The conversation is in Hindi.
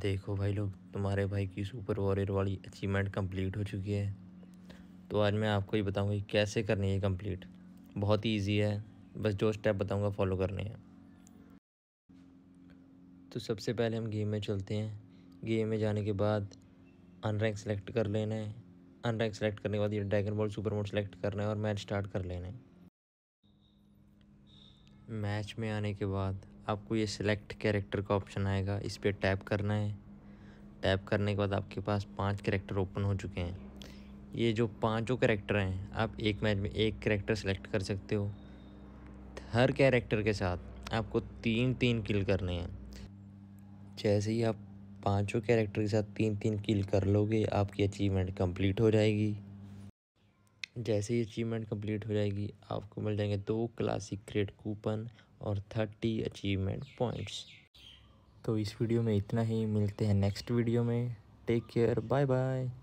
देखो भाई लोग तुम्हारे भाई की सुपर वॉरियर वाली अचीवमेंट कंप्लीट हो चुकी है तो आज मैं आपको ये बताऊंगा कैसे करनी है कंप्लीट बहुत ही इजी है बस जो स्टेप बताऊंगा फॉलो करने हैं तो सबसे पहले हम गेम में चलते हैं गेम में जाने के बाद अनरैंक सेलेक्ट कर लेना है अनरैंक सेलेक्ट करने के बाद ये Dragon Ball Super mode select करना है और मैच स्टार्ट कर लेना है मैच में आने के बाद आपको ये सिलेक्ट कैरेक्टर का ऑप्शन आएगा इस पर टैप करना है टैप करने के बाद आपके पास पांच कैरेक्टर ओपन हो चुके हैं ये जो पांचों कैरेक्टर हैं आप एक मैच में एक कैरेक्टर सेलेक्ट कर सकते हो हर कैरेक्टर के साथ आपको तीन तीन किल करने हैं जैसे ही आप पांचों कैरेक्टर के साथ तीन तीन किल कर लोगे आपकी अचीवमेंट कंप्लीट हो जाएगी जैसे ही अचीवमेंट कंप्लीट हो जाएगी आपको मिल जाएंगे दो क्लासिक क्रेड कूपन और थर्टी अचीवमेंट पॉइंट्स तो इस वीडियो में इतना ही मिलते हैं नेक्स्ट वीडियो में टेक केयर बाय बाय